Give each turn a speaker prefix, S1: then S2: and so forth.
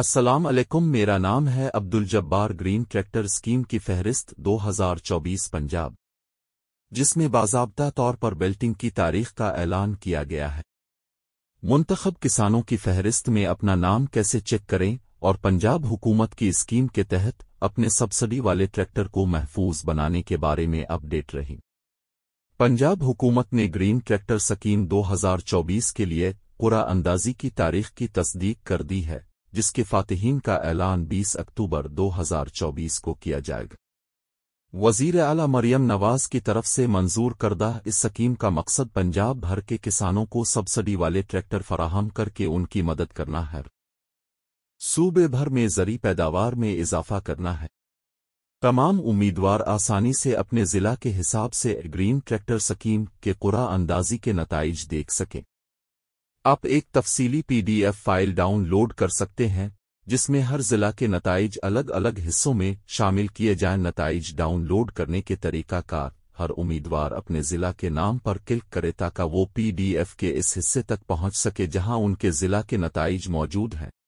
S1: अस्सलाम वालेकुम मेरा नाम है Abdul Jabbar green tractor scheme की फहरिस्त 2024 पंजाब जिसमें बाजाबता तौर पर बेल्टिंग की तारीख का ऐलान किया गया है मुंतखब किसानों की फहरिस्त में अपना नाम कैसे चेक करें और पंजाब हुकूमत की स्कीम के तहत अपने सब्सिडी वाले ट्रैक्टर को महफूज बनाने के बारे में अपडेट रही पंजाब हुकूमत ने ग्रीन ट्रैक्टर स्कीम 2024 के लिए कुरा अंदाजी की तारीख की तस्दीक कर दी है जिसके फातहीन का ऐलान 20 अक्टूबर 2024 को किया जाएगा वजीर अला मरियम नवाज की तरफ से मंजूर करदा इस स्कीम का मकसद पंजाब भर के किसानों को सब्सिडी वाले ट्रैक्टर फराहम करके उनकी मदद करना है सूबे भर में जरी पैदावार में इजाफा करना है तमाम उम्मीदवार आसानी से अपने ज़िला के हिसाब से ग्रीन ट्रैक्टर स्कीम के कुरा अंदाजी के नतज देख सकें आप एक तफसीली पीडीएफ फाइल डाउनलोड कर सकते हैं जिसमें हर जिला के नतज अलग अलग हिस्सों में शामिल किए जाए नतज डाउनलोड करने के तरीका का हर उम्मीदवार अपने जिला के नाम पर क्लिक करे ताकि वो पीडीएफ के इस हिस्से तक पहुंच सके जहां उनके जिला के नतज मौजूद हैं